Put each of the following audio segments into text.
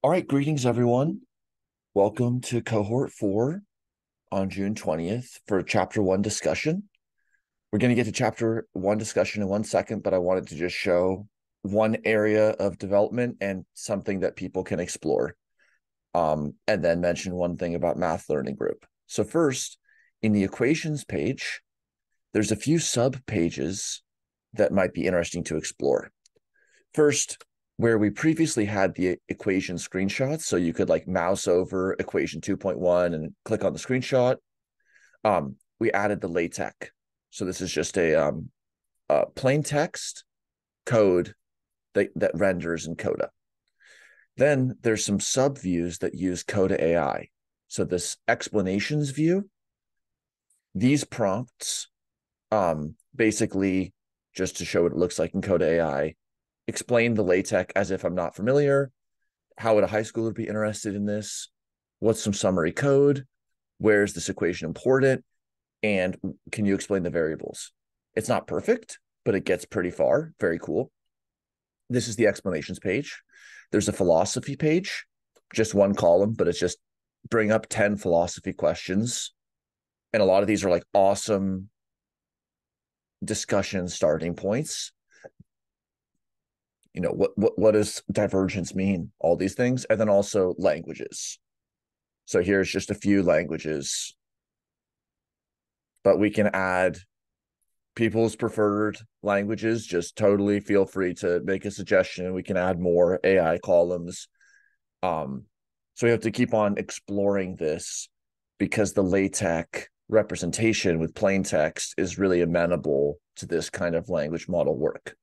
All right, greetings everyone. Welcome to cohort four on June 20th for chapter one discussion. We're going to get to chapter one discussion in one second, but I wanted to just show one area of development and something that people can explore, um, and then mention one thing about math learning group. So, first, in the equations page, there's a few sub pages that might be interesting to explore. First, where we previously had the equation screenshots. So you could like mouse over equation 2.1 and click on the screenshot. Um, we added the LaTeX. So this is just a, um, a plain text code that, that renders in Coda. Then there's some subviews that use Coda AI. So this explanations view, these prompts um, basically just to show what it looks like in Coda AI, explain the LaTeX as if I'm not familiar. How would a high schooler be interested in this? What's some summary code? Where is this equation important? And can you explain the variables? It's not perfect, but it gets pretty far. Very cool. This is the explanations page. There's a philosophy page, just one column, but it's just bring up 10 philosophy questions. And a lot of these are like awesome discussion starting points you know what what what does divergence mean all these things and then also languages so here's just a few languages but we can add people's preferred languages just totally feel free to make a suggestion we can add more ai columns um so we have to keep on exploring this because the latex representation with plain text is really amenable to this kind of language model work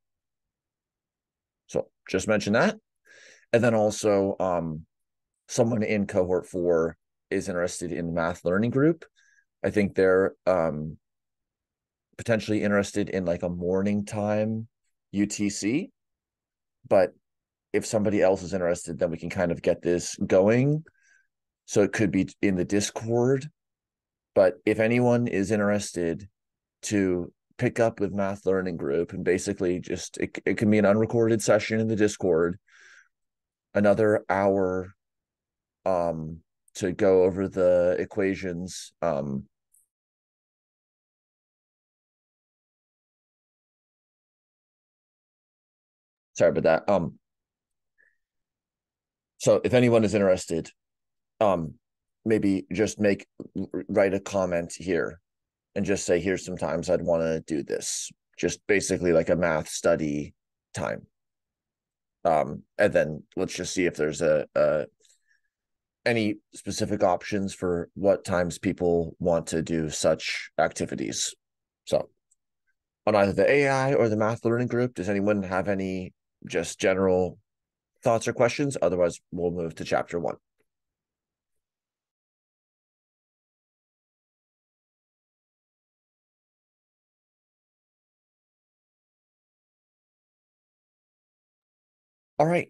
so just mention that. And then also, um, someone in cohort four is interested in math learning group. I think they're um, potentially interested in like a morning time UTC. But if somebody else is interested, then we can kind of get this going. So it could be in the Discord. But if anyone is interested to pick up with math learning group and basically just it, it can be an unrecorded session in the discord another hour um to go over the equations um sorry about that um so if anyone is interested um maybe just make write a comment here and just say, here's some times I'd want to do this. Just basically like a math study time. Um, and then let's just see if there's a, a any specific options for what times people want to do such activities. So on either the AI or the math learning group, does anyone have any just general thoughts or questions? Otherwise, we'll move to chapter one. All right.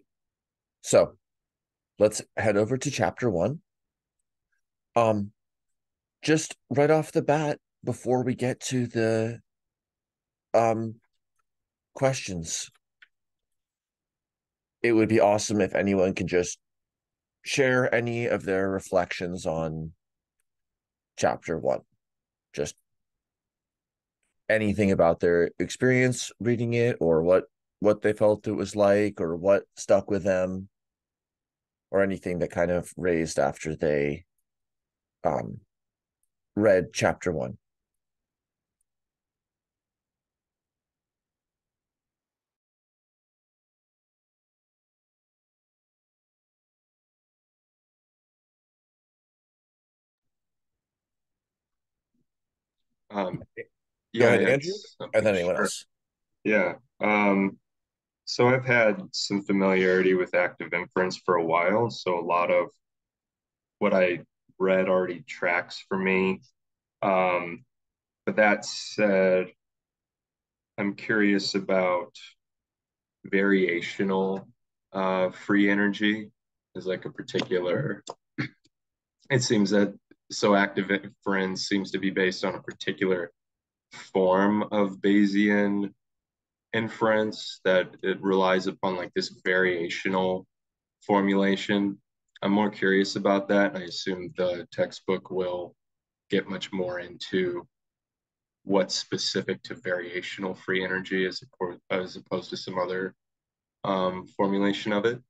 So let's head over to chapter one. Um, just right off the bat, before we get to the um questions, it would be awesome if anyone could just share any of their reflections on chapter one. Just anything about their experience reading it or what what they felt it was like or what stuck with them or anything that kind of raised after they um, read chapter one. Um, yeah, Andrew, and then anyone sure. else. Yeah. Um, so I've had some familiarity with active inference for a while. So a lot of what I read already tracks for me. Um, but that said, I'm curious about variational uh, free energy is like a particular, it seems that so active inference seems to be based on a particular form of Bayesian inference that it relies upon like this variational formulation. I'm more curious about that. And I assume the textbook will get much more into what's specific to variational free energy as, as opposed to some other um, formulation of it.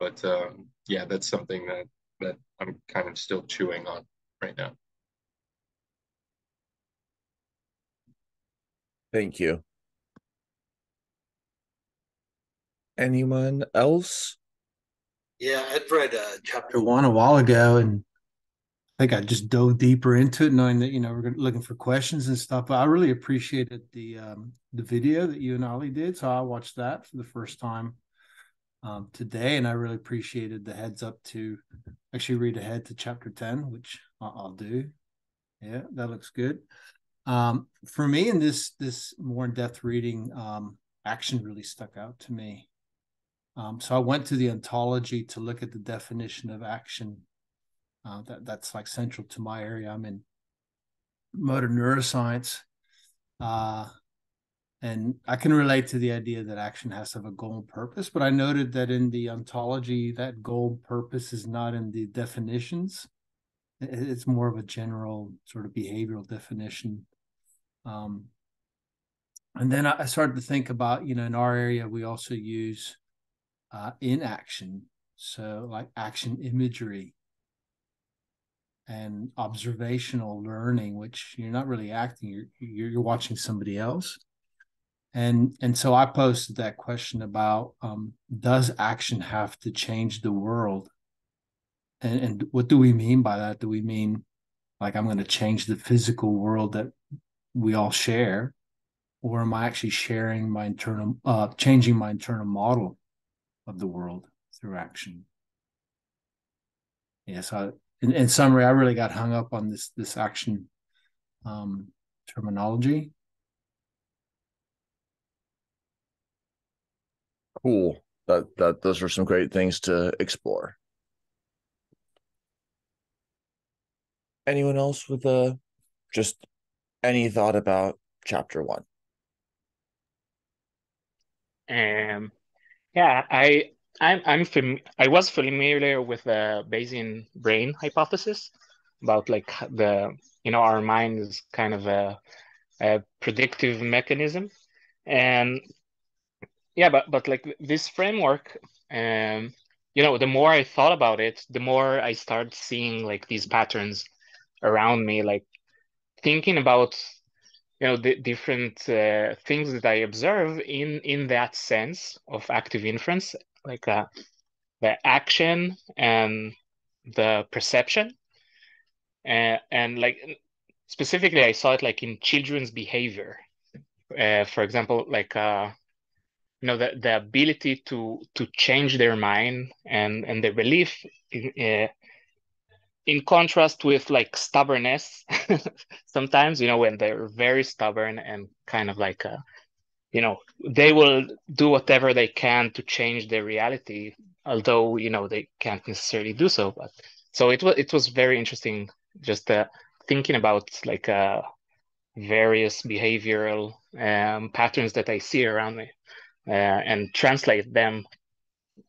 But um, yeah, that's something that, that I'm kind of still chewing on right now. Thank you. Anyone else? Yeah, I'd read uh, chapter one a while ago, and I think I just dove deeper into it, knowing that you know we're looking for questions and stuff. But I really appreciated the um, the video that you and Ollie did, so I watched that for the first time um, today, and I really appreciated the heads up to actually read ahead to chapter ten, which I'll, do. Yeah, that looks good. Um, for me, in this this more in depth reading, um, action really stuck out to me. Um, so I went to the ontology to look at the definition of action. Uh, that that's like central to my area. I'm in motor neuroscience, uh, and I can relate to the idea that action has to have a goal and purpose. But I noted that in the ontology, that goal and purpose is not in the definitions. It's more of a general sort of behavioral definition. Um, and then I started to think about, you know, in our area, we also use uh, in action. So, like action imagery and observational learning, which you're not really acting, you're, you're, watching somebody else. And, and so I posted that question about um, does action have to change the world? And, and what do we mean by that? Do we mean like I'm going to change the physical world that we all share? Or am I actually sharing my internal, uh, changing my internal model? of the world through action. Yeah, so in, in summary, I really got hung up on this this action um, terminology. Cool. That that those are some great things to explore. Anyone else with a uh, just any thought about chapter one? Um, yeah, I I'm I'm fam- I was familiar with the Bayesian brain hypothesis about like the you know our mind is kind of a, a predictive mechanism, and yeah, but but like this framework, um, you know, the more I thought about it, the more I started seeing like these patterns around me, like thinking about you know the different uh, things that I observe in in that sense of active inference, like uh, the action and the perception, and uh, and like specifically, I saw it like in children's behavior. Uh, for example, like uh, you know the, the ability to to change their mind and and their belief in, in contrast with like stubbornness sometimes you know when they're very stubborn and kind of like uh, you know they will do whatever they can to change their reality although you know they can't necessarily do so but so it was it was very interesting just uh, thinking about like uh, various behavioral um, patterns that i see around me uh, and translate them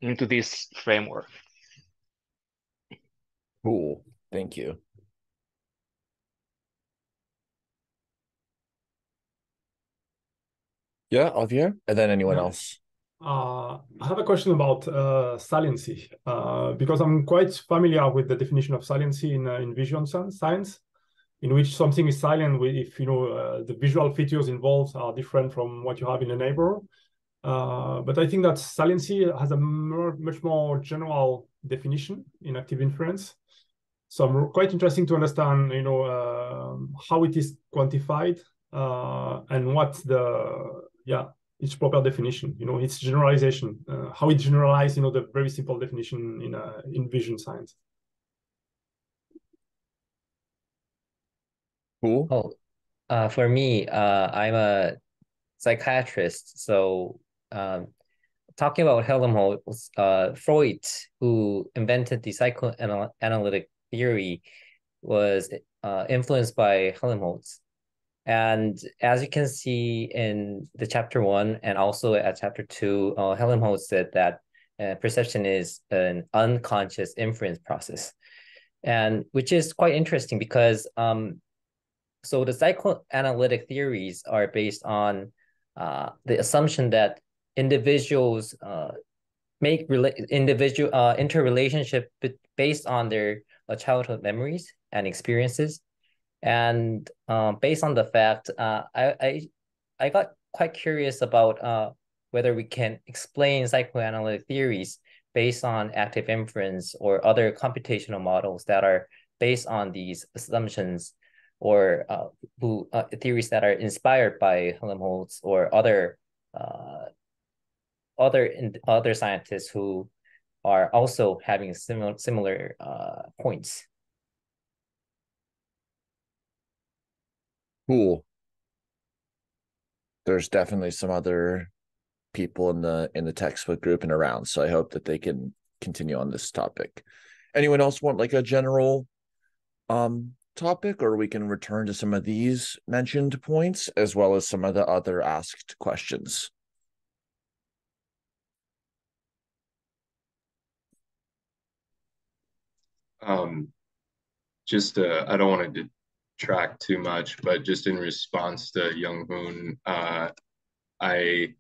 into this framework Cool. Thank you. Yeah, Javier, and then anyone else. Uh, I have a question about uh, saliency uh, because I'm quite familiar with the definition of saliency in uh, in vision science, in which something is silent if you know uh, the visual features involved are different from what you have in a neighbor. Uh, but I think that saliency has a more, much more general definition in active inference. So I'm quite interesting to understand, you know, uh, how it is quantified uh, and what's the yeah its proper definition. You know, its generalization, uh, how it generalizes, you know, the very simple definition in uh, in vision science. Cool. Oh, uh, for me, uh, I'm a psychiatrist, so um, talking about Helmholtz, uh, Freud, who invented the psychoanalytic theory, was uh, influenced by Helmholtz. And as you can see in the chapter one and also at chapter two, uh, Helmholtz said that uh, perception is an unconscious inference process, and which is quite interesting because um, so the psychoanalytic theories are based on uh, the assumption that individuals uh, make rela- individual uh, interrelationship based on their uh, childhood memories and experiences and um, based on the fact uh, I, I i got quite curious about uh, whether we can explain psychoanalytic theories based on active inference or other computational models that are based on these assumptions or uh, who, uh, theories that are inspired by Helmholtz or other uh, other other scientists who are also having similar similar uh, points. Cool. There's definitely some other people in the in the textbook group and around, so I hope that they can continue on this topic. Anyone else want like a general um topic, or we can return to some of these mentioned points as well as some of the other asked questions. Um, just uh, I don't want to detract too much, but just in response to Young Hoon, uh, I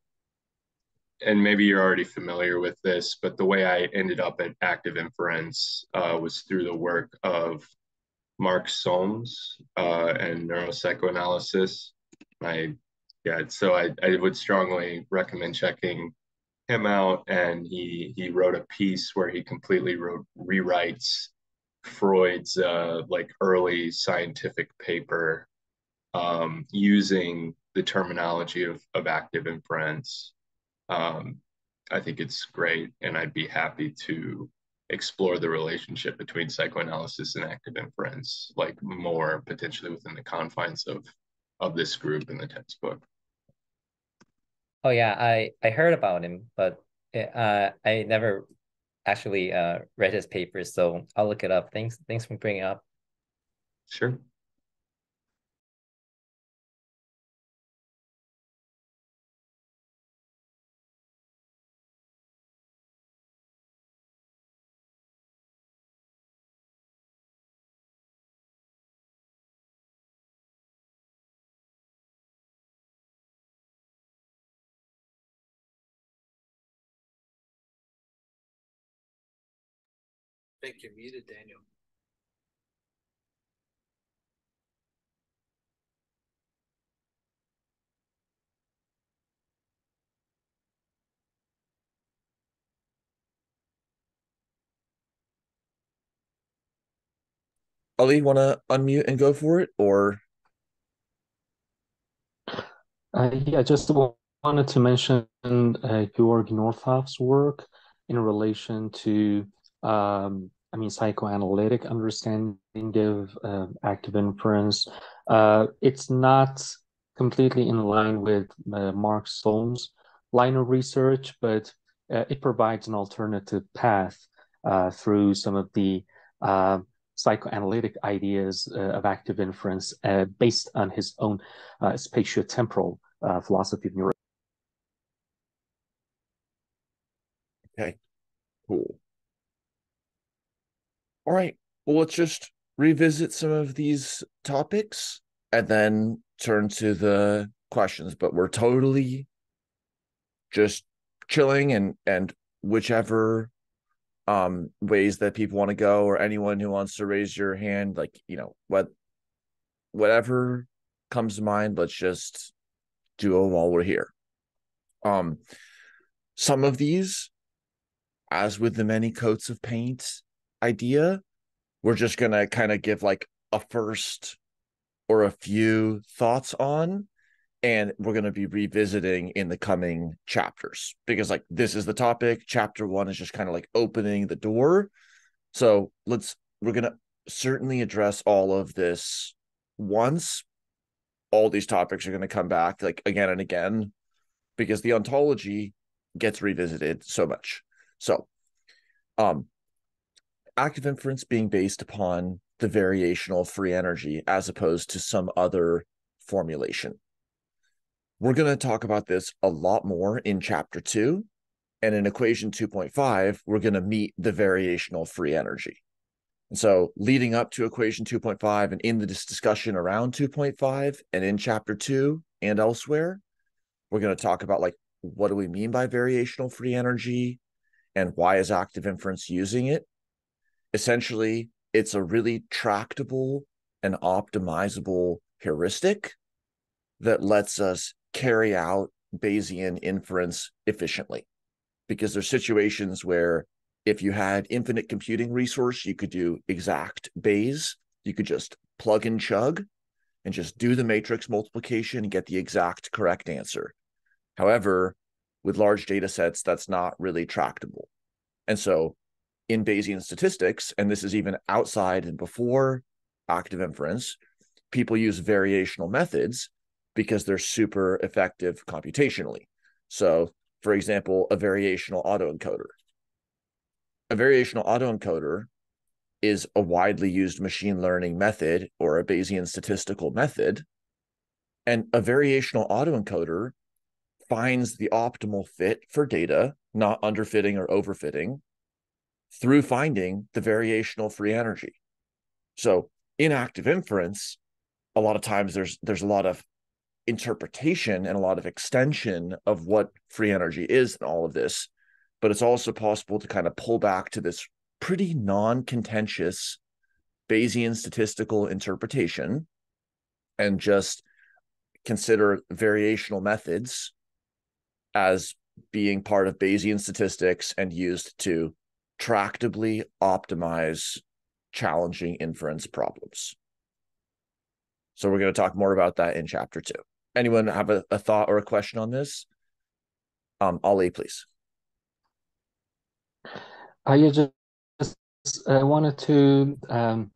and maybe you're already familiar with this, but the way I ended up at Active Inference uh, was through the work of Mark Solms uh, and neuropsychoanalysis. I yeah, so I, I would strongly recommend checking him out. And he he wrote a piece where he completely wrote rewrites Freud's uh, like early scientific paper um, using the terminology of, of active inference. Um, I think it's great, and I'd be happy to explore the relationship between psychoanalysis and active inference, like more potentially within the confines of of this group in the textbook. Oh yeah, I I heard about him, but eh, uh, I never actually uh, read his papers, so I'll look it up. Thanks, thanks for bringing up. Sure. I think you're muted, Daniel. Ali, want to unmute and go for it, or? Uh, yeah, just wanted to mention uh, Georg Northoff's work in relation to um, I mean, psychoanalytic understanding of uh, active inference. Uh, it's not completely in line with uh, Mark Stone's line of research, but uh, it provides an alternative path uh, through some of the um, psychoanalytic ideas uh, of active inference based on his own spatiotemporal philosophy of neuro. Okay, cool all right, well, let's just revisit some of these topics and then turn to the questions. But we're totally just chilling and and whichever um ways that people want to go or anyone who wants to raise your hand like you know what whatever comes to mind let's just do it while we're here um some of these as with the many coats of paint idea. We're just going to kind of give like a first or a few thoughts on and we're going to be revisiting in the coming chapters because like this is the topic chapter 1 is just kind of like opening the door so let's we're going to certainly address all of this once all these topics are going to come back like again and again because the ontology gets revisited so much so um active inference being based upon the variational free energy as opposed to some other formulation. We're going to talk about this a lot more in chapter two. And in equation 2.5, we're going to meet the variational free energy. And so, leading up to equation 2.5 and in the discussion around 2.5 and in chapter two and elsewhere, we're going to talk about like what do we mean by variational free energy and why is active inference using it essentially it's a really tractable and optimizable heuristic that lets us carry out Bayesian inference efficiently. Because there's situations where if you had infinite computing resource, you could do exact Bayes. You could just plug and chug and just do the matrix multiplication and get the exact correct answer. However, with large data sets, that's not really tractable. And so in Bayesian statistics, and this is even outside and before octave inference, people use variational methods because they're super effective computationally. So, for example, a variational autoencoder. A variational autoencoder is a widely used machine learning method or a Bayesian statistical method. And a variational autoencoder finds the optimal fit for data, not underfitting or overfitting, through finding the variational free energy. So in active inference, a lot of times there's there's a lot of interpretation and a lot of extension of what free energy is and all of this, but it's also possible to kind of pull back to this pretty non-contentious Bayesian statistical interpretation and just consider variational methods as being part of Bayesian statistics and used to tractably optimize challenging inference problems. So we're going to talk more about that in chapter two. Anyone have a, a thought or a question on this? Um, Ali, please. I just wanted to um,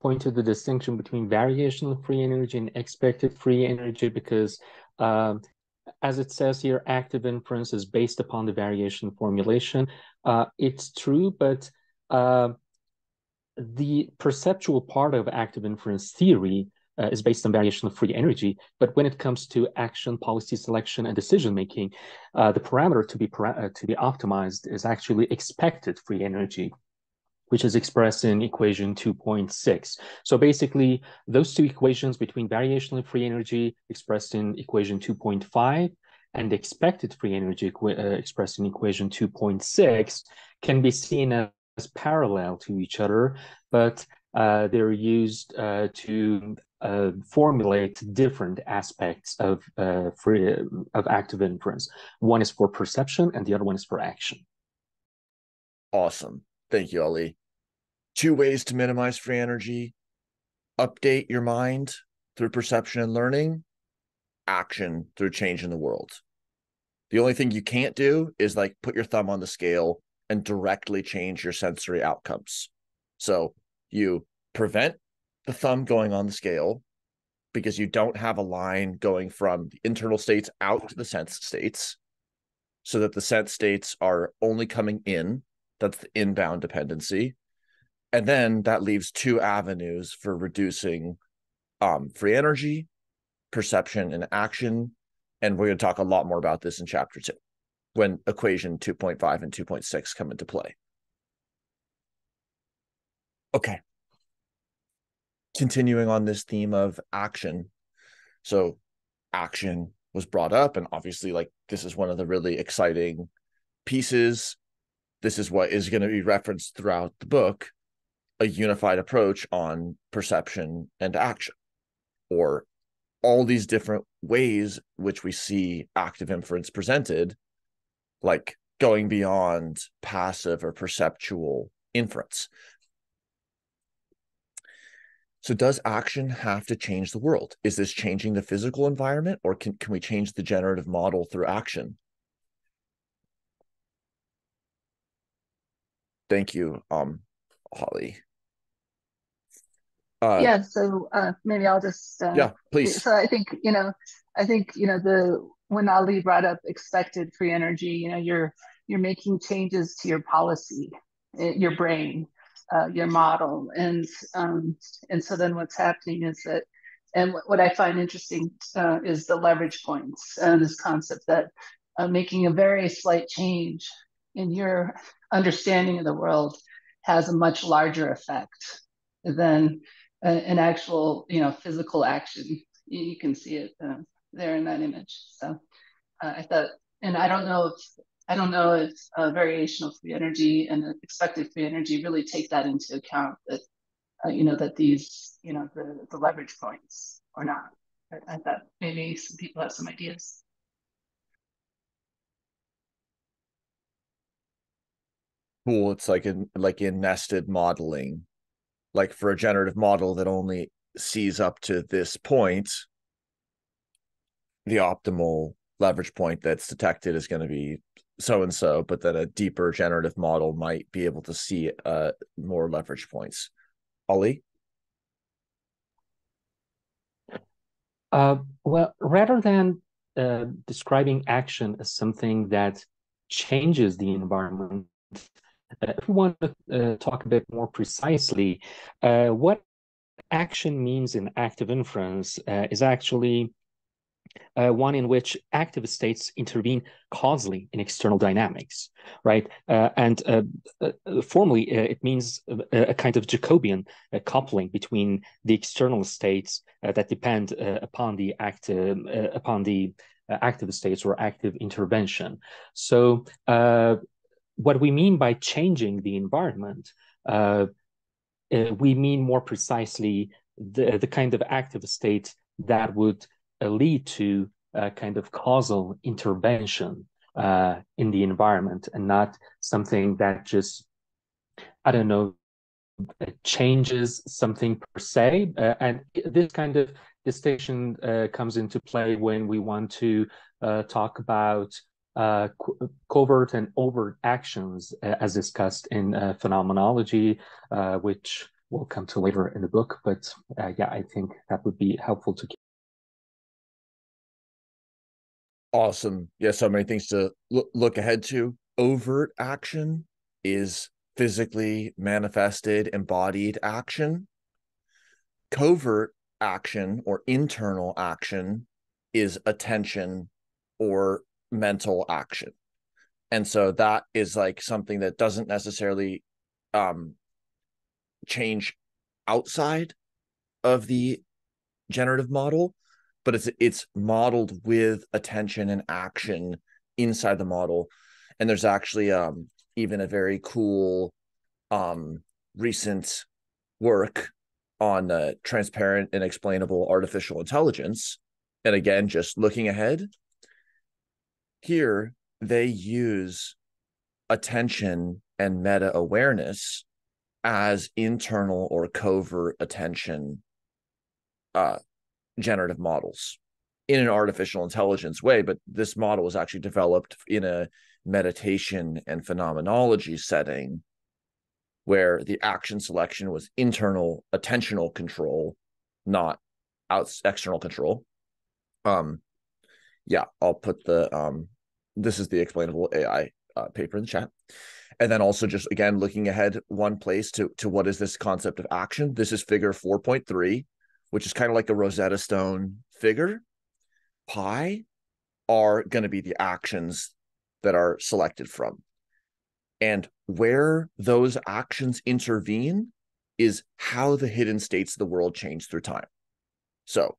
point to the distinction between variational free energy and expected free energy because uh, as it says here, active inference is based upon the variation formulation, uh, it's true, but uh, the perceptual part of active inference theory uh, is based on variation of free energy. But when it comes to action, policy selection, and decision making, uh, the parameter to be para uh, to be optimized is actually expected free energy, which is expressed in equation 2.6. So basically, those two equations between variation free energy expressed in equation 2.5 and the expected free energy uh, expressed in equation 2.6 can be seen as parallel to each other, but uh, they're used uh, to uh, formulate different aspects of uh, free, of active inference. One is for perception, and the other one is for action. Awesome, thank you, Ali. Two ways to minimize free energy: update your mind through perception and learning, action through change in the world. The only thing you can't do is like put your thumb on the scale and directly change your sensory outcomes. So you prevent the thumb going on the scale because you don't have a line going from the internal states out to the sense states so that the sense states are only coming in. That's the inbound dependency. And then that leaves two avenues for reducing um, free energy, perception, and action and we're going to talk a lot more about this in chapter two when equation 2.5 and 2.6 come into play. Okay. Continuing on this theme of action. So, action was brought up, and obviously, like, this is one of the really exciting pieces. This is what is going to be referenced throughout the book a unified approach on perception and action, or all these different ways which we see active inference presented, like going beyond passive or perceptual inference. So, does action have to change the world? Is this changing the physical environment, or can, can we change the generative model through action? Thank you, um, Holly. Uh, yeah, so uh, maybe I'll just uh, yeah, please. So I think you know, I think you know the when Ali brought up expected free energy, you know, you're you're making changes to your policy, eh, your brain, uh, your model, and um, and so then what's happening is that, and what I find interesting uh, is the leverage points and uh, this concept that uh, making a very slight change in your understanding of the world has a much larger effect than a, an actual, you know, physical action. You, you can see it uh, there in that image. So uh, I thought, and I don't know if I don't know if variation uh, variational free energy and expected free energy really take that into account. That uh, you know that these, you know, the, the leverage points or not. I, I thought maybe some people have some ideas. Cool. It's like in like in nested modeling like for a generative model that only sees up to this point, the optimal leverage point that's detected is going to be so and so, but then a deeper generative model might be able to see uh, more leverage points. Ali? Uh, well, rather than uh, describing action as something that changes the environment, if we want to uh, talk a bit more precisely, uh, what action means in active inference uh, is actually uh, one in which active states intervene causally in external dynamics, right? Uh, and uh, formally, it means a, a, kind of Jacobian coupling between the external states that depend upon the active upon the active states or active intervention. So what we mean by changing the environment, uh, uh, we mean more precisely the, the kind of active state that would uh, lead to a kind of causal intervention uh, in the environment and not something that just, I don't know, uh, changes something per se. Uh, and this kind of distinction comes into play when we want to talk about uh, co covert and overt actions, uh, as discussed in uh, phenomenology, uh, which we'll come to later in the book. But uh, yeah, I think that would be helpful to keep. Awesome. Yeah, so many things to look ahead to. Overt action is physically manifested, embodied action. Covert action or internal action is attention or mental action and so that is like something that doesn't necessarily um change outside of the generative model but it's it's modeled with attention and action inside the model and there's actually um even a very cool um recent work on uh, transparent and explainable artificial intelligence and again just looking ahead here, they use attention and meta awareness as internal or covert attention uh, generative models in an artificial intelligence way. But this model was actually developed in a meditation and phenomenology setting where the action selection was internal attentional control, not out external control. Um, yeah, I'll put the um, this is the explainable AI uh, paper in the chat. And then also just again looking ahead one place to to what is this concept of action. This is figure 4.3, which is kind of like a Rosetta Stone figure. Pi are going to be the actions that are selected from. And where those actions intervene is how the hidden states of the world change through time. So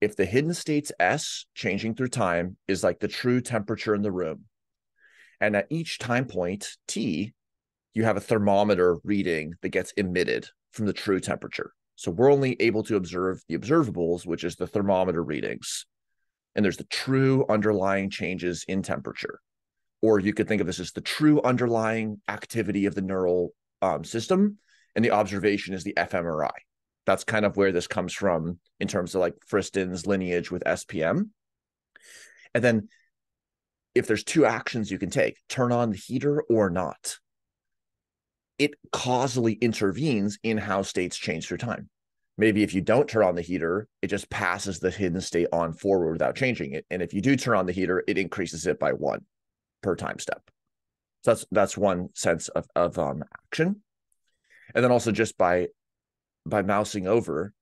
if the hidden state's S changing through time is like the true temperature in the room, and at each time point, T, you have a thermometer reading that gets emitted from the true temperature. So we're only able to observe the observables, which is the thermometer readings. And there's the true underlying changes in temperature. Or you could think of this as the true underlying activity of the neural um, system. And the observation is the fMRI. That's kind of where this comes from in terms of like Friston's lineage with SPM. And then if there's two actions you can take, turn on the heater or not, it causally intervenes in how states change through time. Maybe if you don't turn on the heater, it just passes the hidden state on forward without changing it. And if you do turn on the heater, it increases it by one per time step. So that's that's one sense of of um, action, and then also just by by mousing over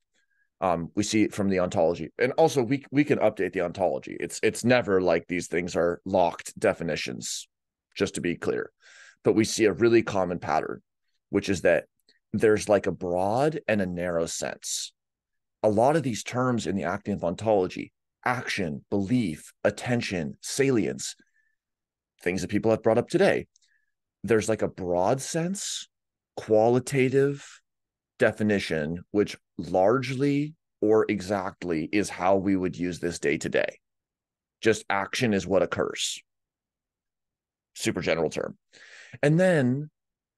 um, we see it from the ontology and also we we can update the ontology it's it's never like these things are locked definitions just to be clear but we see a really common pattern which is that there's like a broad and a narrow sense a lot of these terms in the acting ontology action belief attention salience things that people have brought up today there's like a broad sense qualitative definition, which largely or exactly is how we would use this day to day. Just action is what occurs. Super general term. And then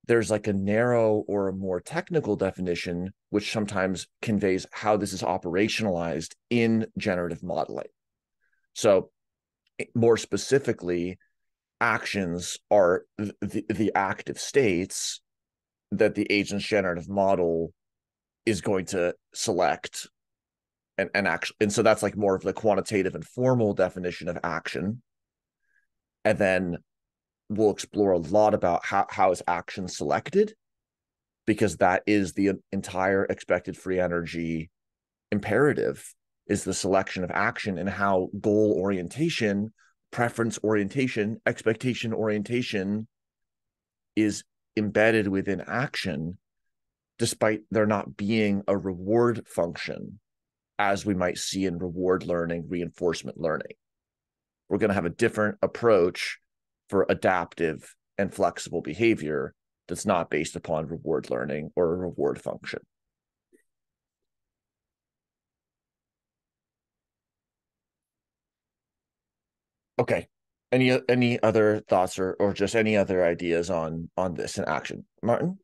there's like a narrow or a more technical definition, which sometimes conveys how this is operationalized in generative modeling. So, eh, more specifically, actions are the, the active states that the agent's generative model is going to select and, and act and so that's like more of the quantitative and formal definition of action and then we'll explore a lot about how, how is action selected because that is the entire expected free energy imperative is the selection of action and how goal orientation preference orientation expectation orientation is embedded within action despite there not being a reward function as we might see in reward learning reinforcement learning we're going to have a different approach for adaptive and flexible behavior that's not based upon reward learning or a reward function okay any any other thoughts or or just any other ideas on on this in action martin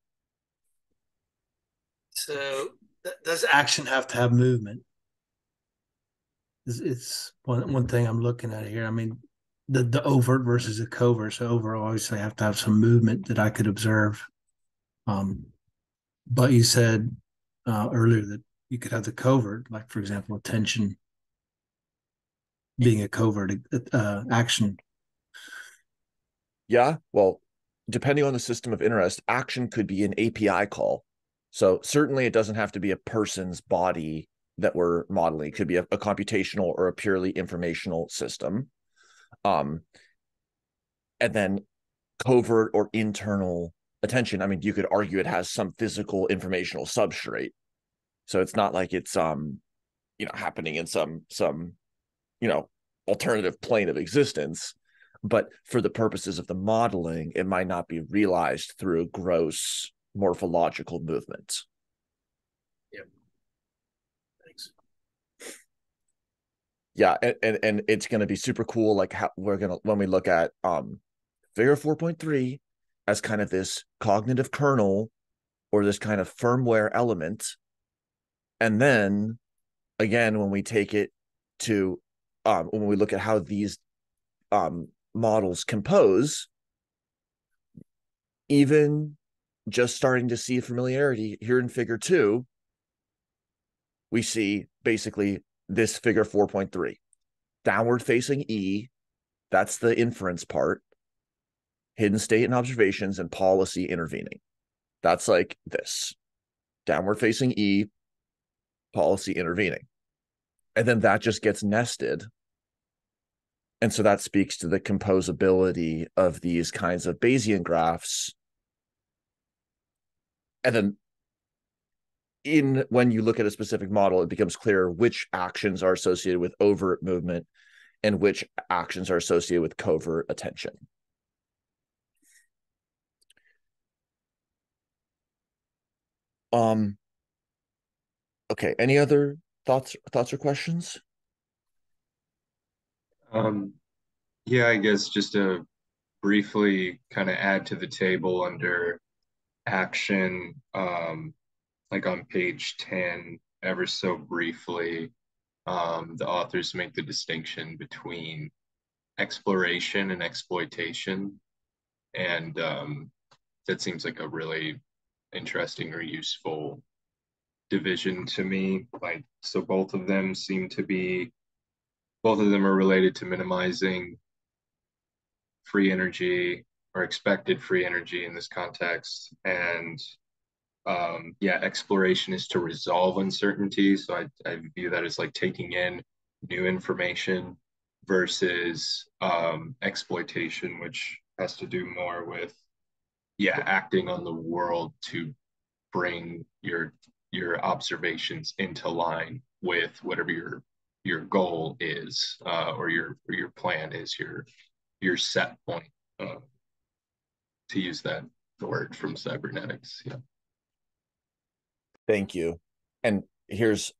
so th- does action have to have movement it's, it's, one one thing i'm looking at here i mean the the overt versus the covert so overt obviously I have to have some movement that i could observe um but you said uh, earlier that you could have the covert like for example attention being a covert uh, action yeah. Well, depending on the system of interest, action could be an API call. So certainly it doesn't have to be a person's body that we're modeling. It could be a, a computational or a purely informational system. Um, and then covert or internal attention. I mean, you could argue it has some physical informational substrate. So it's not like it's um, you know, happening in some some, you know, alternative plane of existence but for the purposes of the modeling, it might not be realized through gross morphological movements. Yeah. Thanks. Yeah, and, and, and it's going to be super cool. Like how we're going to when we look at um, Figure four point three as kind of this cognitive kernel or this kind of firmware element, and then again when we take it to um, when we look at how these um, models compose, even just starting to see familiarity here in figure two, we see basically this figure 4.3 downward facing E. That's the inference part, hidden state and observations, and policy intervening. That's like this downward facing E, policy intervening. And then that just gets nested and so that speaks to the composability of these kinds of Bayesian graphs. And then in when you look at a specific model, it becomes clear which actions are associated with overt movement and which actions are associated with covert attention. Um okay, any other thoughts thoughts or questions? Um, yeah, I guess just to briefly kind of add to the table under action, um, like on page 10, ever so briefly, um, the authors make the distinction between exploration and exploitation. And um, that seems like a really interesting or useful division to me. Like, so both of them seem to be both of them are related to minimizing free energy or expected free energy in this context. And um, yeah, exploration is to resolve uncertainty. So I, I view that as like taking in new information versus um, exploitation, which has to do more with yeah, acting on the world to bring your your observations into line with whatever you're your goal is uh, or your or your plan is your your set point uh, to use that word from cybernetics yeah thank you and here's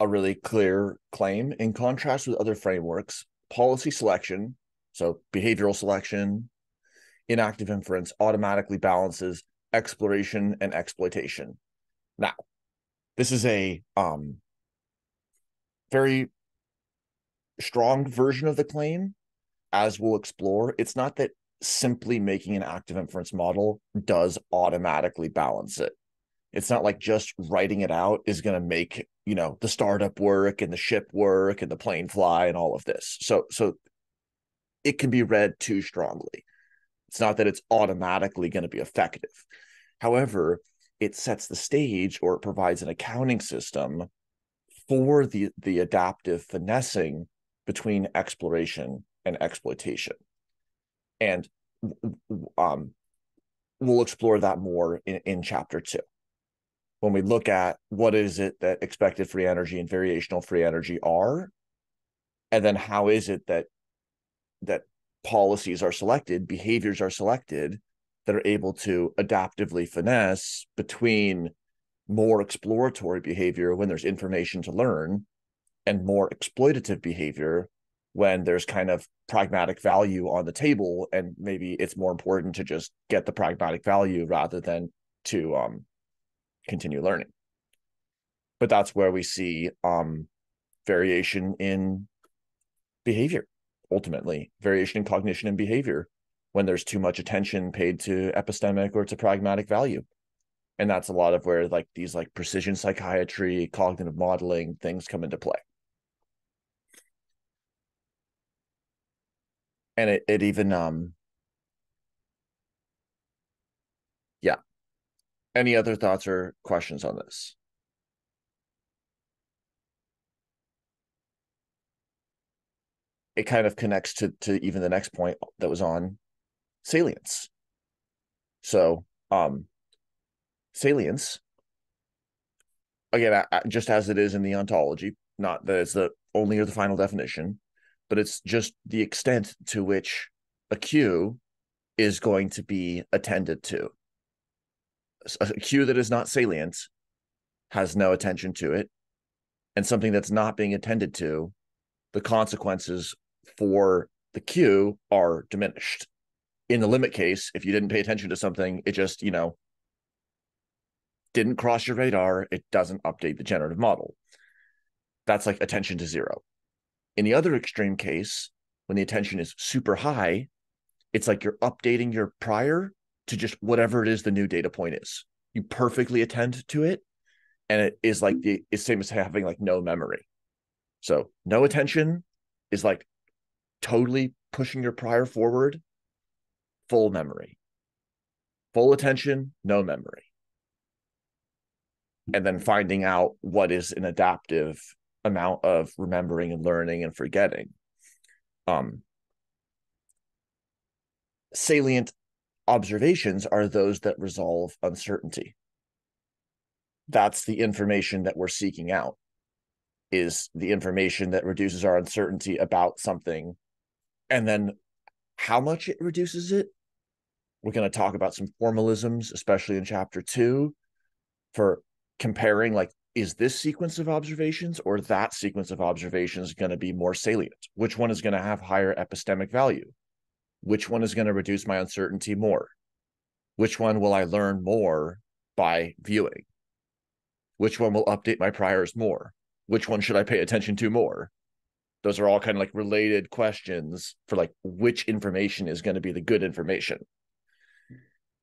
a really clear claim in contrast with other frameworks policy selection so behavioral selection inactive inference automatically balances exploration and exploitation now this is a um, very strong version of the claim, as we'll explore, it's not that simply making an active inference model does automatically balance it. It's not like just writing it out is going to make, you know, the startup work and the ship work and the plane fly and all of this. So so it can be read too strongly. It's not that it's automatically going to be effective. However, it sets the stage or it provides an accounting system for the the adaptive finessing between exploration and exploitation. And um, we'll explore that more in, in chapter two. When we look at what is it that expected free energy and variational free energy are, and then how is it that that policies are selected, behaviors are selected that are able to adaptively finesse between more exploratory behavior when there's information to learn and more exploitative behavior when there's kind of pragmatic value on the table and maybe it's more important to just get the pragmatic value rather than to um, continue learning but that's where we see um, variation in behavior ultimately variation in cognition and behavior when there's too much attention paid to epistemic or to pragmatic value and that's a lot of where like these like precision psychiatry cognitive modeling things come into play and it, it even um yeah any other thoughts or questions on this it kind of connects to to even the next point that was on salience so um salience again I, I, just as it is in the ontology not that it's the only or the final definition but it's just the extent to which a queue is going to be attended to. A queue that is not salient has no attention to it, and something that's not being attended to, the consequences for the queue are diminished. In the limit case, if you didn't pay attention to something, it just, you know, didn't cross your radar, it doesn't update the generative model. That's like attention to zero. In the other extreme case, when the attention is super high, it's like you're updating your prior to just whatever it is the new data point is. You perfectly attend to it. And it is like the it's same as having like no memory. So no attention is like totally pushing your prior forward, full memory. Full attention, no memory. And then finding out what is an adaptive amount of remembering and learning and forgetting. Um, salient observations are those that resolve uncertainty. That's the information that we're seeking out is the information that reduces our uncertainty about something and then how much it reduces it we're going to talk about some formalisms especially in chapter 2 for comparing like is this sequence of observations or that sequence of observations going to be more salient? Which one is going to have higher epistemic value? Which one is going to reduce my uncertainty more? Which one will I learn more by viewing? Which one will update my priors more? Which one should I pay attention to more? Those are all kind of like related questions for like which information is going to be the good information.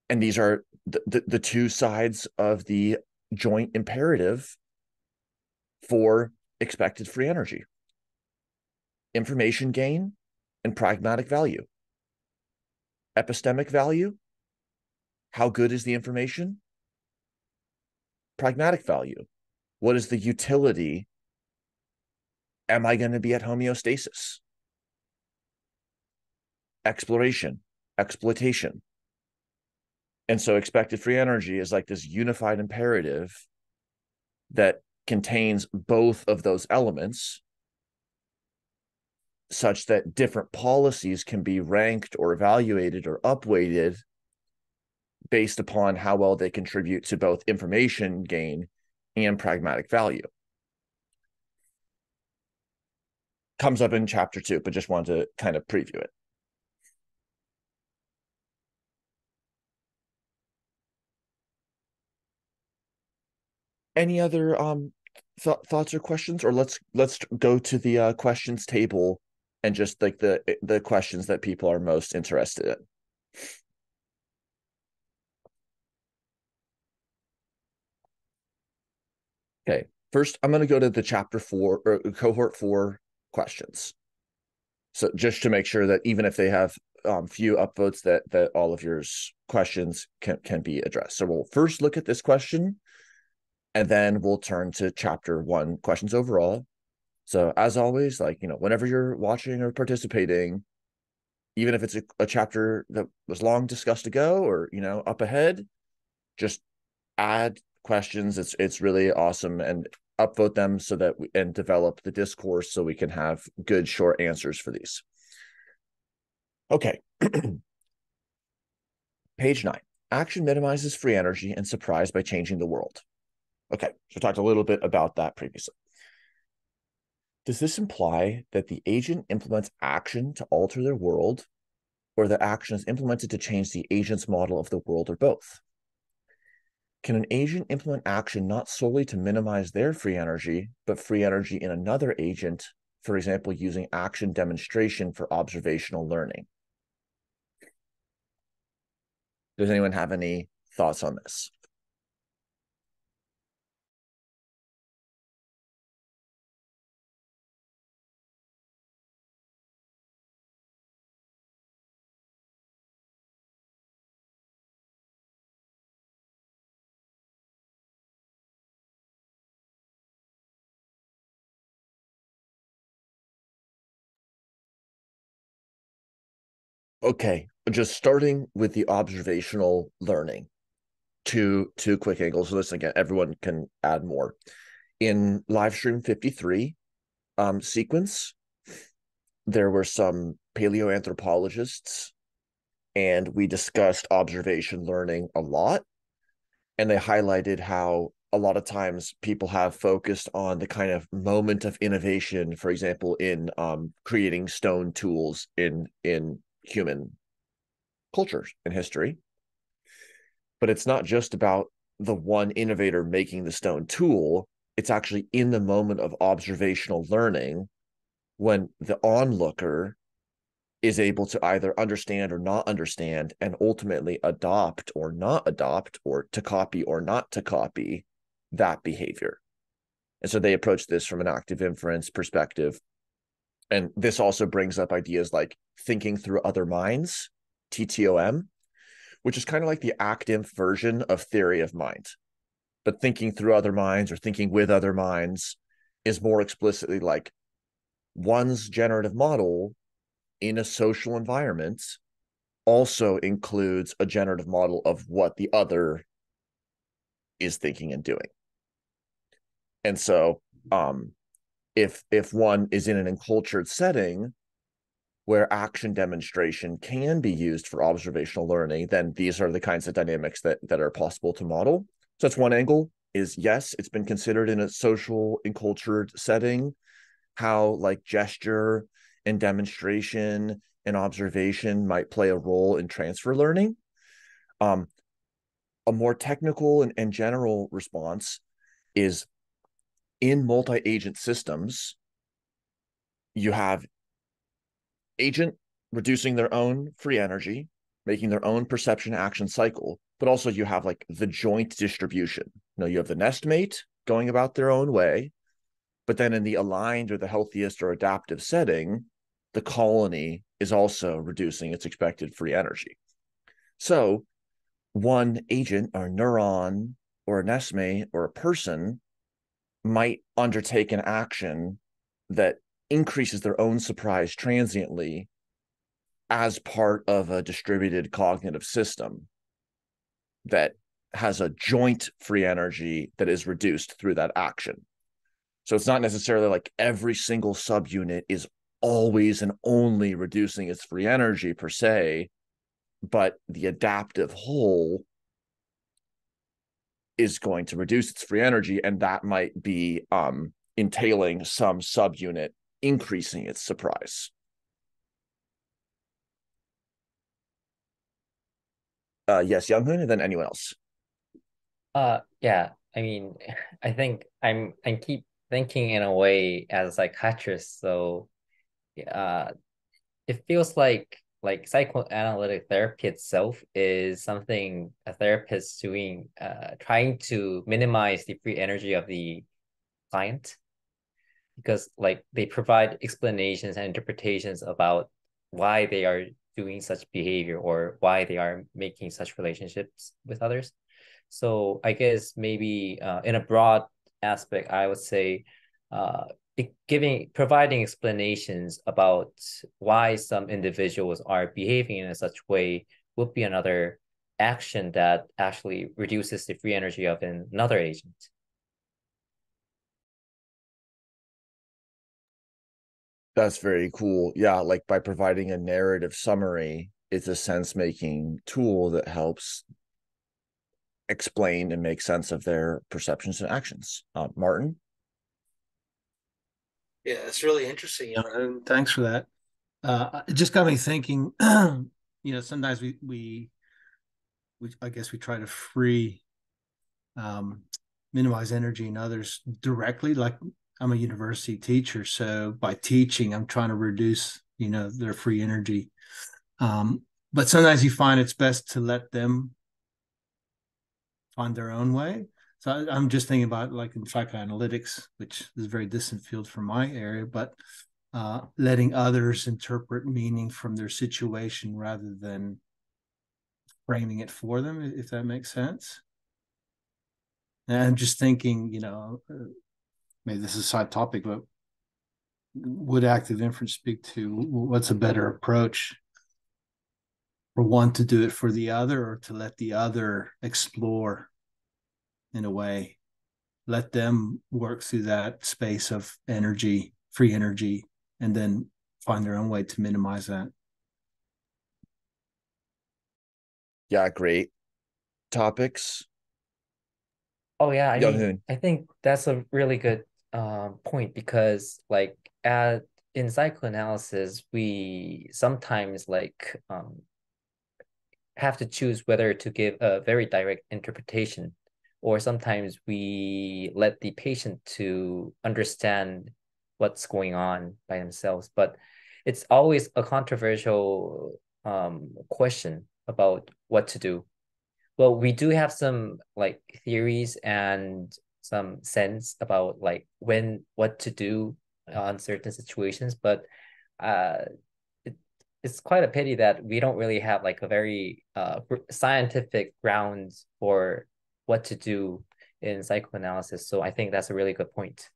And these are the, the, the two sides of the joint imperative for expected free energy, information gain, and pragmatic value. Epistemic value, how good is the information? Pragmatic value, what is the utility? Am I going to be at homeostasis? Exploration, exploitation. And so expected free energy is like this unified imperative that contains both of those elements such that different policies can be ranked or evaluated or upweighted based upon how well they contribute to both information gain and pragmatic value. Comes up in chapter two, but just wanted to kind of preview it. any other um th- thoughts or questions or let's let's go to the uh, questions table and just like the eh, the questions that people are most interested in okay first i'm going to go to the chapter 4 or cohort 4 questions so just to make sure that even if they have um, few upvotes that that all of your questions can can be addressed so we'll first look at this question and then we'll turn to chapter one questions overall. So as always, like you know, whenever you're watching or participating, even if it's a, a chapter that was long discussed ago or you know up ahead, just add questions. It's it's really awesome and upvote them so that we and develop the discourse so we can have good short answers for these. Okay. Page nine. Action minimizes free energy and surprise by changing the world. Okay, so we talked a little bit about that previously. Does this imply that the agent implements action to alter their world, or that action is implemented to change the agent's model of the world, or both? Can an agent implement action not solely to minimize their free energy, but free energy in another agent, for example, using action demonstration for observational learning? Does anyone have any thoughts on this? okay just starting with the observational learning two two quick angles let this again everyone can add more in live stream 53 um, sequence there were some paleoanthropologists and we discussed observation learning a lot and they highlighted how a lot of times people have focused on the kind of moment of innovation for example in um, creating stone tools in in human cultures and history. But it's not just about the one innovator making the stone tool, it's actually in the moment of observational learning when the onlooker is able to either understand or not understand and ultimately adopt or not adopt or to copy or not to copy that behavior. And so they approach this from an active inference perspective and this also brings up ideas like thinking through other minds, TTOM, which is kind of like the active version of theory of mind. But thinking through other minds or thinking with other minds is more explicitly like one's generative model in a social environment also includes a generative model of what the other is thinking and doing. And so um if if one is in an encultured setting where action demonstration can be used for observational learning, then these are the kinds of dynamics that that are possible to model. So that's one angle is yes, it's been considered in a social encultured setting, how like gesture and demonstration and observation might play a role in transfer learning. Um, a more technical and, and general response is in multi-agent systems you have agent reducing their own free energy making their own perception action cycle but also you have like the joint distribution you know you have the nestmate going about their own way but then in the aligned or the healthiest or adaptive setting the colony is also reducing its expected free energy so one agent or neuron or a nestmate or a person might undertake an action that increases their own surprise transiently as part of a distributed cognitive system that has a joint free energy that is reduced through that action. So it's not necessarily like every single subunit is always and only reducing its free energy per se, but the adaptive whole is going to reduce its free energy, and that might be um, entailing some subunit increasing its surprise. Uh, yes, young and then anyone else. Uh, yeah. I mean, I think I'm I keep thinking in a way as a psychiatrist, so uh, it feels like like psychoanalytic therapy itself is something a therapist doing uh, trying to minimize the free energy of the client because like they provide explanations and interpretations about why they are doing such behavior or why they are making such relationships with others so i guess maybe uh, in a broad aspect i would say uh, giving providing explanations about why some individuals are behaving in such way would be another action that actually reduces the free energy of another agent. That's very cool. Yeah, like by providing a narrative summary, it's a sense making tool that helps explain and make sense of their perceptions and actions. Uh, Martin? Yeah, it's really interesting. You know, thanks for that. Uh, it just got me thinking. you know, sometimes we we we I guess we try to free um, minimize energy in others directly. Like I'm a university teacher, so by teaching, I'm trying to reduce you know their free energy. Um, but sometimes you find it's best to let them find their own way so I, am just thinking about like in psychoanalytics, which is a very distant field from my area, but uh, letting others interpret meaning from their situation rather than framing it for them, if that makes sense. And I'm just thinking, you know, uh, maybe this is a side topic, but would active inference speak to what's a better approach for one to do it for the other or to let the other explore in a way let them work through that space of energy free energy and then find their own way to minimize that yeah great topics oh yeah i, mean, I think that's a really good um, point because like at in psychoanalysis we sometimes like um, have to choose whether to give a very direct interpretation or sometimes we let the patient to understand what's going on by themselves but it's always a controversial um, question about what to do well we do have some like theories and some sense about like when what to do on certain situations but uh it, it's quite a pity that we don't really have like a very uh scientific grounds for what to do in psychoanalysis. So I think that's a really good point.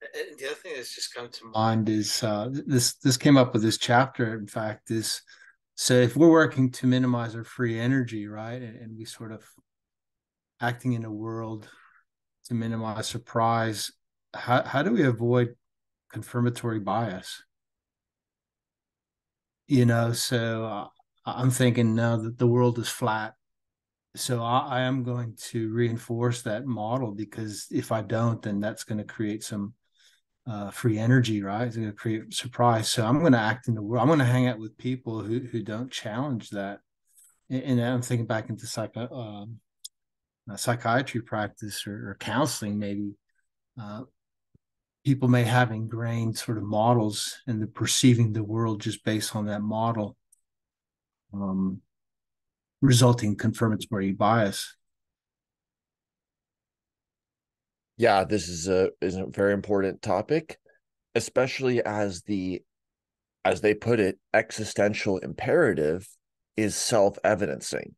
And the other thing that's just come to mind is uh, this. This came up with this chapter. In fact, is so if we're working to minimize our free energy, right, and, and we sort of acting in a world to minimize surprise, how how do we avoid confirmatory bias? You know, so uh, I'm thinking now that the world is flat, so I, I, am going to reinforce that model because if I don't, then that's going to create some uh, free energy, right? It's going to create surprise. So I'm going to act in the world. I'm going to hang out with people who who don't challenge that. And, and I'm thinking back into psycho, um, psychiatry practice or, or counseling, maybe. Uh, people may have ingrained sort of models and the perceiving the world just based on that model. Um, resulting confirmatory bias. Yeah, this is a is a very important topic, especially as the as they put it, existential imperative is self-evidencing.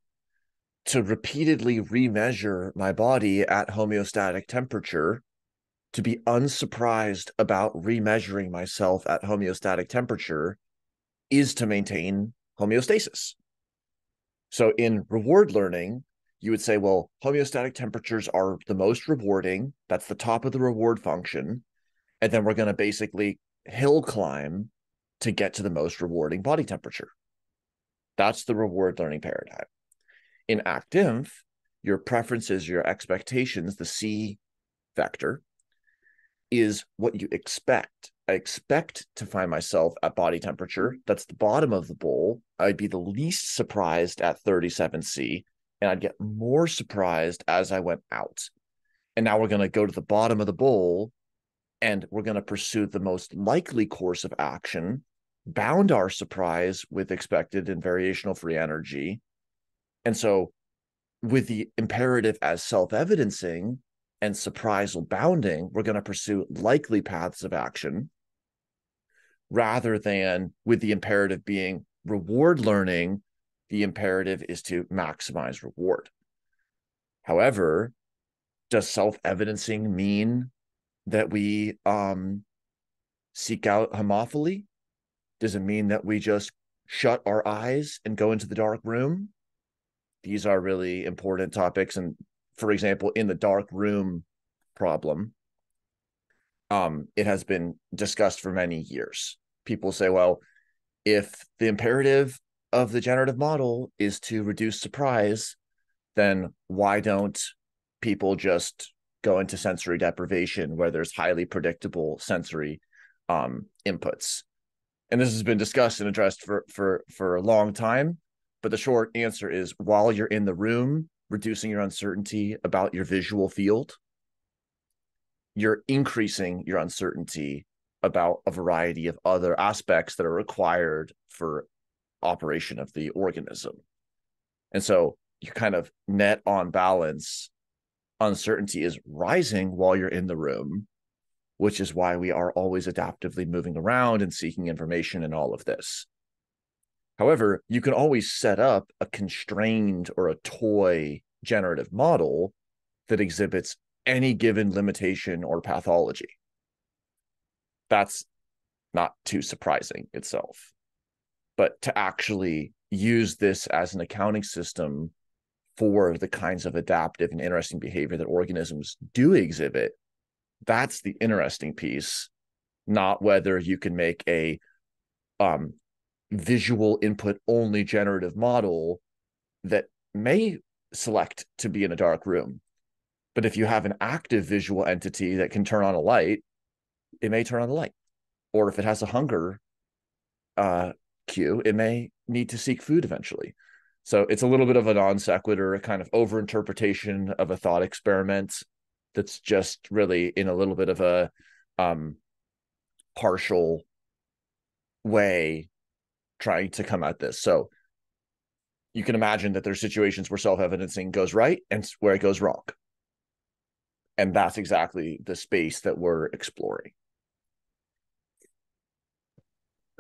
To repeatedly remeasure my body at homeostatic temperature, to be unsurprised about remeasuring myself at homeostatic temperature is to maintain homeostasis. So in reward learning, you would say, well, homeostatic temperatures are the most rewarding. That's the top of the reward function. And then we're going to basically hill climb to get to the most rewarding body temperature. That's the reward learning paradigm. In active, your preferences, your expectations, the C vector is what you expect. I expect to find myself at body temperature. That's the bottom of the bowl. I'd be the least surprised at 37C, and I'd get more surprised as I went out. And now we're going to go to the bottom of the bowl and we're going to pursue the most likely course of action, bound our surprise with expected and variational free energy. And so, with the imperative as self evidencing, and surprisal bounding, we're going to pursue likely paths of action rather than with the imperative being reward learning. The imperative is to maximize reward. However, does self evidencing mean that we um, seek out homophily? Does it mean that we just shut our eyes and go into the dark room? These are really important topics, and for example, in the dark room problem, um, it has been discussed for many years. People say, well, if the imperative of the generative model is to reduce surprise, then why don't people just go into sensory deprivation where there's highly predictable sensory um, inputs? And this has been discussed and addressed for for for a long time. But the short answer is while you're in the room, reducing your uncertainty about your visual field, you're increasing your uncertainty about a variety of other aspects that are required for operation of the organism. And so you kind of net on balance, uncertainty is rising while you're in the room, which is why we are always adaptively moving around and seeking information and all of this. However, you can always set up a constrained or a toy generative model that exhibits any given limitation or pathology. That's not too surprising itself. But to actually use this as an accounting system for the kinds of adaptive and interesting behavior that organisms do exhibit, that's the interesting piece, not whether you can make a um, visual input only generative model that may select to be in a dark room. But if you have an active visual entity that can turn on a light, it may turn on the light. Or if it has a hunger uh, cue, it may need to seek food eventually. So it's a little bit of a non sequitur, a kind of overinterpretation of a thought experiment that's just really in a little bit of a um, partial way trying to come at this. So you can imagine that there's situations where self-evidencing goes right and where it goes wrong. And that's exactly the space that we're exploring.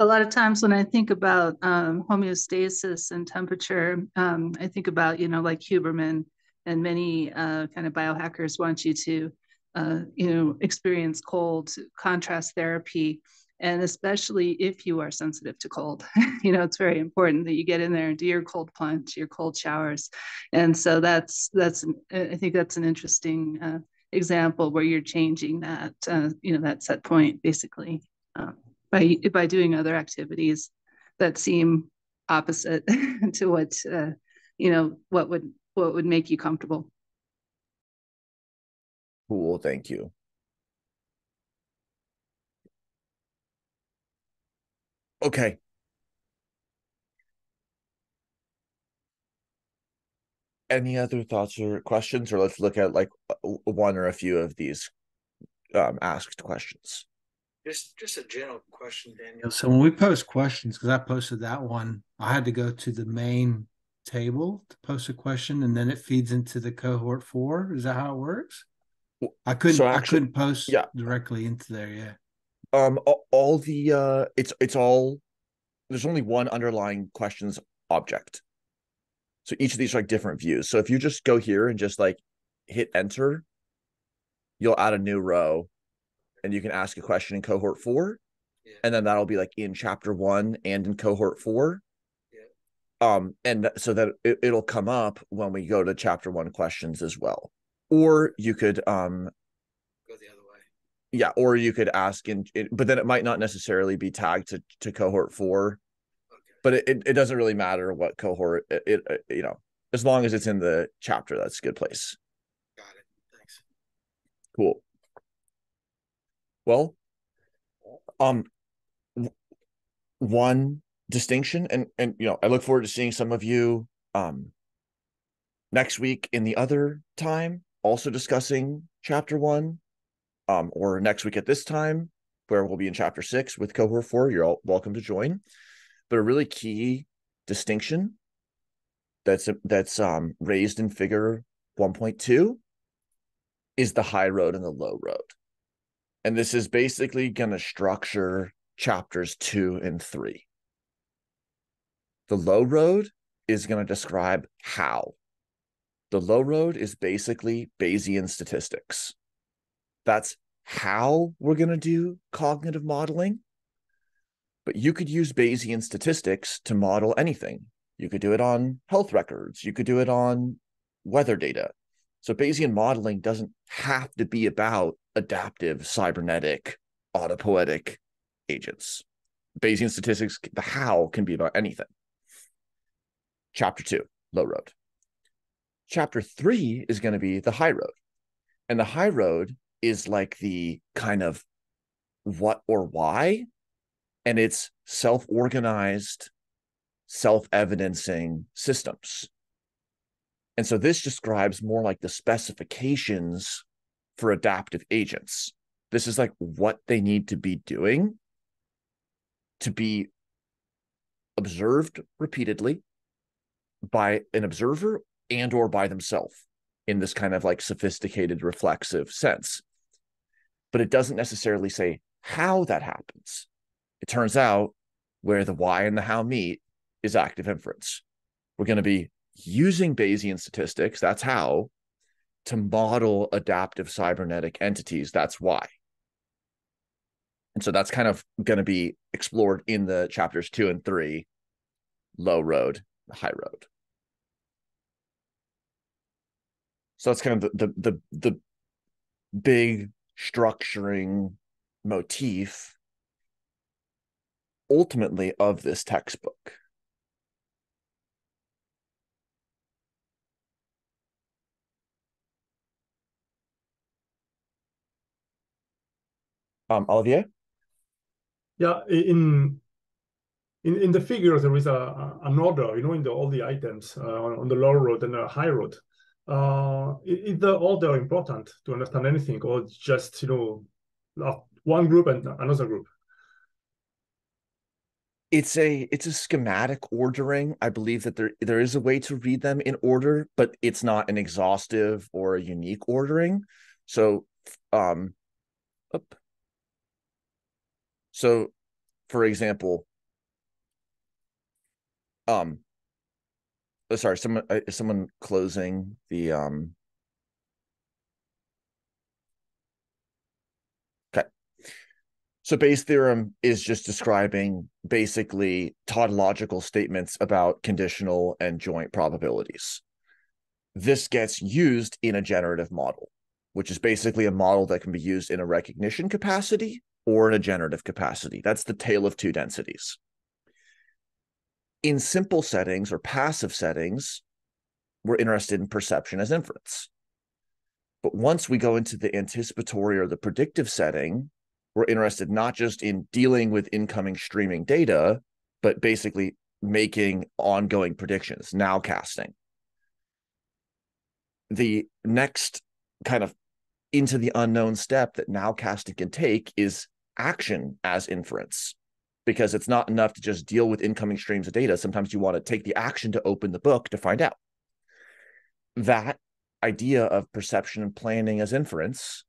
A lot of times when I think about um, homeostasis and temperature, um, I think about, you know, like Huberman and many uh, kind of biohackers want you to, uh, you know, experience cold contrast therapy and especially if you are sensitive to cold you know it's very important that you get in there and do your cold plunge your cold showers and so that's that's i think that's an interesting uh, example where you're changing that uh, you know that set point basically uh, by by doing other activities that seem opposite to what uh, you know what would what would make you comfortable. cool thank you okay any other thoughts or questions or let's look at like uh, one or a few of these um, asked questions just just a general question daniel so when we post questions because i posted that one i had to go to the main table to post a question and then it feeds into the cohort four is that how it works i couldn't so actually, i couldn't post yeah. directly into there yeah um all, the uh it's it's all there's only one underlying questions object so each of these are like different views so if you just go here and just like hit enter you'll add a new row and you can ask a question in cohort four yeah. and then that'll be like in chapter one and in cohort four yeah. um and so that it, it'll come up when we go to chapter one questions as well or you could um go the other yeah or you could ask and but then it might not necessarily be tagged to, to cohort four but it, it, doesn't really matter what cohort it, it, uh, you know as long as it's in the chapter that's a good place got it thanks cool well um one distinction and and you know i look forward to seeing some of you um next week in the other time also discussing chapter one um, or next week at this time, where we'll be in chapter six with cohort four. You're all welcome to join. But a really key distinction that's that's um, raised in figure 1.2 is the high road and the low road. And this is basically going to structure chapters two and three. The low road is going to describe how. The low road is basically Bayesian statistics. That's how we're going to do cognitive modeling. But you could use Bayesian statistics to model anything. You could do it on health records, you could do it on weather data. So Bayesian modeling doesn't have to be about adaptive, cybernetic, autopoetic agents. Bayesian statistics, the how can be about anything. Chapter two, low road. Chapter three is going to be the high road. And the high road is like the kind of what or why and it's self-organized self-evidencing systems and so this describes more like the specifications for adaptive agents this is like what they need to be doing to be observed repeatedly by an observer and or by themselves in this kind of like sophisticated reflexive sense but it doesn't necessarily say how that happens. It turns out where the why and the how meet is active inference. We're going to be using Bayesian statistics, that's how, to model adaptive cybernetic entities, that's why. And so that's kind of going to be explored in the chapters two and three low road, high road. So that's kind of the the the, the big structuring motif ultimately of this textbook. Um, Olivier? Yeah, in in, in the figure there is a, an order, you know, in the, all the items uh, on, on the low road and the high road uh, is the order important to understand anything, or just you know, uh, one group and another group? It's a it's a schematic ordering. I believe that there there is a way to read them in order, but it's not an exhaustive or a unique ordering. So, um, up. So, for example, um, oh, sorry someone uh, is someone closing the um okay so Bayes' theorem is just describing basically tautological statements about conditional and joint probabilities. This gets used in a generative model, which is basically a model that can be used in a recognition capacity or in a generative capacity. That's the tale of two densities in simple settings or passive settings, we're interested in perception as inference. But once we go into the anticipatory or the predictive setting, we're interested not just in dealing with incoming streaming data, but basically making ongoing predictions, now casting. The next kind of into the unknown step that now casting can take is action as inference because it's not enough to just deal with incoming streams of data. Sometimes you want to take the action to open the book to find out. That idea of perception and planning as inference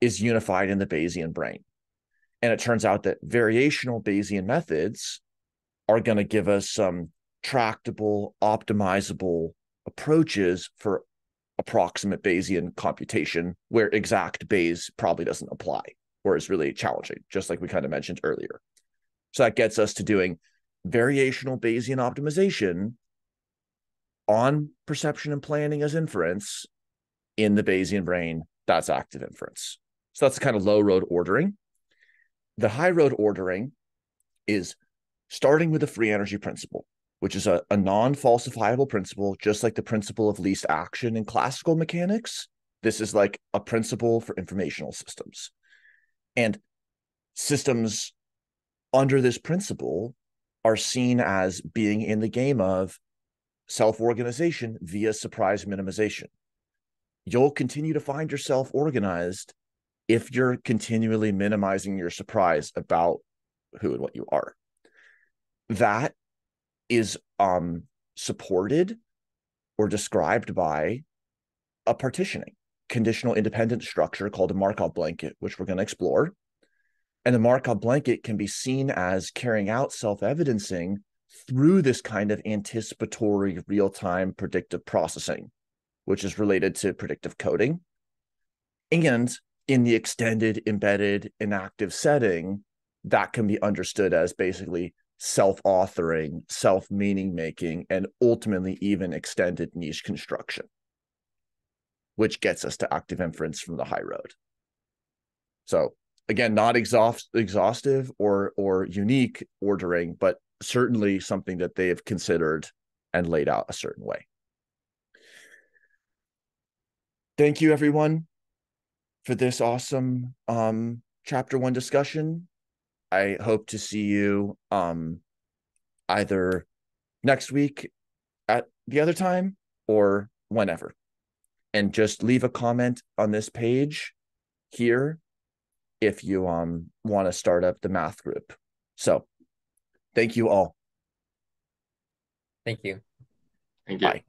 is unified in the Bayesian brain. And it turns out that variational Bayesian methods are going to give us some tractable, optimizable approaches for approximate Bayesian computation where exact Bayes probably doesn't apply or is really challenging, just like we kind of mentioned earlier. So that gets us to doing variational Bayesian optimization on perception and planning as inference in the Bayesian brain. That's active inference. So that's the kind of low road ordering. The high road ordering is starting with the free energy principle, which is a, a non falsifiable principle, just like the principle of least action in classical mechanics. This is like a principle for informational systems. And systems under this principle are seen as being in the game of self organization via surprise minimization. You'll continue to find yourself organized if you're continually minimizing your surprise about who and what you are. That is um, supported or described by a partitioning conditional independent structure called a Markov blanket, which we're going to explore. And the Markov blanket can be seen as carrying out self evidencing through this kind of anticipatory real time predictive processing, which is related to predictive coding. And in the extended, embedded, inactive setting, that can be understood as basically self authoring, self meaning making, and ultimately even extended niche construction, which gets us to active inference from the high road. So again not exhaust exhaustive or or unique ordering but certainly something that they have considered and laid out a certain way thank you everyone for this awesome um, chapter one discussion i hope to see you um, either next week at the other time or whenever and just leave a comment on this page here if you um want to start up the math group. So thank you all. Thank you. Thank you. Bye.